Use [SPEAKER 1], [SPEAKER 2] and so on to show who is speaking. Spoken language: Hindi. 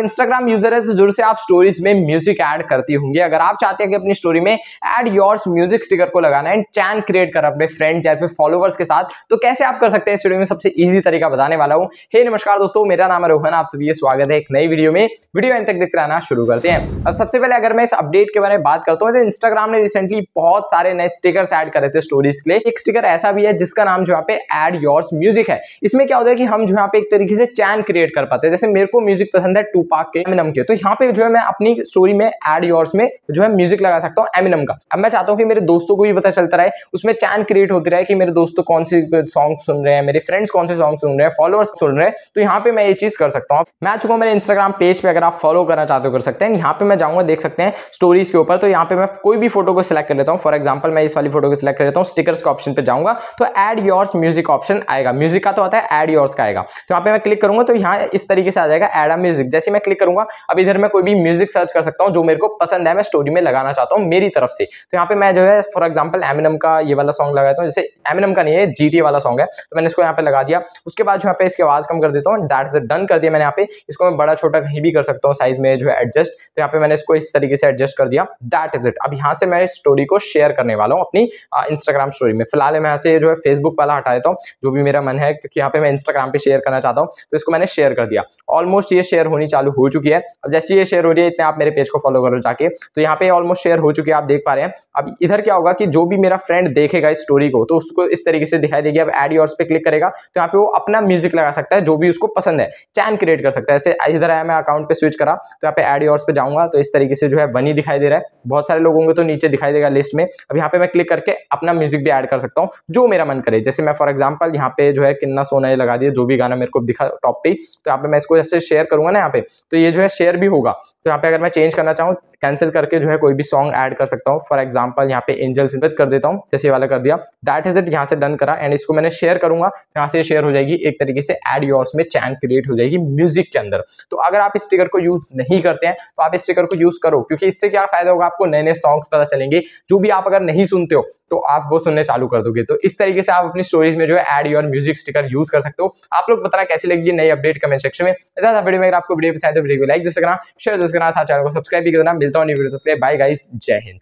[SPEAKER 1] इंस्टाग्राम यूजर है तो जरूर से आप स्टोरीज में म्यूजिक ऐड करती होंगे अगर आप चाहते हैं कि अपनी स्टोरी में ऐड योर्स म्यूजिक स्टिकर को लगाना एंड चैन क्रिएट कर अपने फ्रेंड या फिर फॉलोवर्स के साथ तो कैसे आप कर सकते हैं स्टोरी में सबसे ईजी तरीका बताने वाला हूँ हे hey, नमस्कार दोस्तों मेरा नाम है रोहन आप सभी स्वागत है एक नई वीडियो में वीडियो एंड तक देखते रहना शुरू करते हैं अब सबसे पहले अगर मैं इस अपडेट के बारे में बात करता हूँ तो इंस्टाग्राम ने रिसेंटली बहुत सारे नए स्टिकर्स ऐड करे थे स्टोरीज के लिए एक स्टिकर ऐसा भी है जिसका नाम जो यहाँ पे एड योर्स म्यूजिक है इसमें क्या होता है कि हम जो यहाँ पे एक तरीके से चैन क्रिएट कर पाते हैं जैसे मेरे को म्यूजिक पसंद है टूपाक के एमिनम के तो यहाँ पे जो है मैं अपनी स्टोरी में एड योर्स में जो है म्यूजिक लगा सकता हूँ एमिनम का अब मैं चाहता हूँ कि मेरे दोस्तों को भी पता चलता रहे उसमें चैन क्रिएट होती रहे कि मेरे दोस्तों तो कौन से सॉन्ग सुन रहे हैं मेरे फ्रेंड्स कौन से सॉन्ग सुन रहे हैं फॉलोअर्स सुन रहे हैं तो यहाँ पे मैं ये चीज कर सकता हूँ मैच को मेरे इंस्टाग्राम पेज पे अगर आप फॉलो करना चाहते हो कर सकते हैं यहाँ पे मैं जाऊँगा देख सकते हैं स्टोरीज के ऊपर तो यहाँ पे मैं कोई भी फोटो को सिलेक्ट कर लेता हूँ फॉर एग्जाम्पल मैं इस वाली फोटो को सिलेक्ट कर लेता हूँ स्टिकर्स के ऑप्शन पर जाऊँगा तो एड योर्स म्यूजिक ऑप्शन आएगा म्यूजिक का तो आता है एड योर्स का आएगा तो यहाँ पे मैं क्लिक करूंगा तो यहाँ इस तरीके से आ जाएगा एड अ म्यूजिक जैसे मैं क्लिक करूंगा अब इधर मैं कोई भी म्यूजिक सर्च कर सकता हूँ जो मेरे को पसंद है मैं स्टोरी में लगाना चाहता हूँ मेरी तरफ से तो यहाँ पे मैं जो है फॉर एग्जाम्पल एमिनम का ये वाला सॉन्ग लगाता हूँ जैसे एमिनम का नहीं है जी वाला सॉन्ग है तो मैंने इसको यहाँ पे लगा दिया उसके बाद जो यहाँ पे इसकी आवाज़ कम कर देता हूँ दैट डन कर दिया मैंने यहाँ पे इसको मैं बड़ा छोटा कहीं भी कर सकता हूँ साइज में जो है एडजस्ट तो यहाँ पे मैंने इसको इस तरीके से एडजस्ट कर दिया दैट इज इट अब यहाँ से मैं स्टोरी को शेयर करने वाला हूँ अपनी इंस्टाग्राम स्टोरी में फिलहाल मैं यहाँ से जो है फेसबुक वाला हटा देता हूँ जो भी मेरा मन है क्योंकि यहाँ पे मैं इंस्टाग्राम पे शेयर करना चाहता हूँ तो इसको मैंने शेयर कर दिया ऑलमोस्ट ये शेयर होनी चाहिए चालू हो चुकी है अब जैसे ये शेयर हो रही है इतने आप मेरे पेज को फॉलो करो जाके तो यहाँ पे ऑलमोस्ट शेयर हो चुकी है आप देख पा रहे हैं अब इधर क्या होगा कि जो भी मेरा फ्रेंड देखेगा इस स्टोरी को तो उसको इस तरीके से दिखाई देगी अब एड योर्स पे क्लिक करेगा तो यहाँ पे वो अपना म्यूजिक लगा सकता है जो भी उसको पसंद है चैन क्रिएट कर सकता है ऐसे इधर आया मैं अकाउंट पर स्विच करा तो यहाँ पे एड योर्स पे जाऊंगा तो इस तरीके से जो है वनी दिखाई दे रहा है बहुत सारे लोगों को तो नीचे दिखाई देगा लिस्ट में अब यहाँ पे मैं क्लिक करके अपना म्यूजिक भी एड कर सकता हूँ जो मेरा मन करे जैसे मैं फॉर एग्जाम्पल यहाँ पे जो है किन्ना सोना लगा दिया जो भी गाना मेरे को दिखा टॉप पे तो यहाँ पे मैं इसको जैसे शेयर करूंगा ना यहाँ पे तो ये जो है शेयर भी होगा तो यहाँ पे अगर मैं चेंज करना चाहूँ कैंसिल करके जो है कोई भी सॉन्ग ऐड कर सकता हूँ फॉर एग्जाम्पल यहाँ पे एंजल सिम्बत कर देता हूँ जैसे वाला कर दिया दैट इज इट यहाँ से डन करा एंड इसको मैंने शेयर करूंगा तो यहाँ से शेयर हो जाएगी एक तरीके से एड योर्स में चैन क्रिएट हो जाएगी म्यूजिक के अंदर तो अगर आप इस स्टिकर को यूज नहीं करते हैं तो आप इस स्टिकर को यूज करो क्योंकि इससे क्या फायदा होगा आपको नए नए सॉन्ग्स पता चलेंगे जो भी आप अगर नहीं सुनते हो तो आप वो सुनने चालू कर दोगे तो इस तरीके से आप अपनी स्टोरीज में जो है add your music sticker use कर सकते हो आप लोग बताना कैसे लगी नई अपडेट कमेंट सेक्शन में वीडियो में अगर आपको वीडियो पसंद है तो वीडियो को लाइक जैसे करना शेयर जैसे करना साथ चैनल को सब्सक्राइब भी करना मिलते मिलता हूँ वीडियो तो प्ले बाय गाइस जय हिंद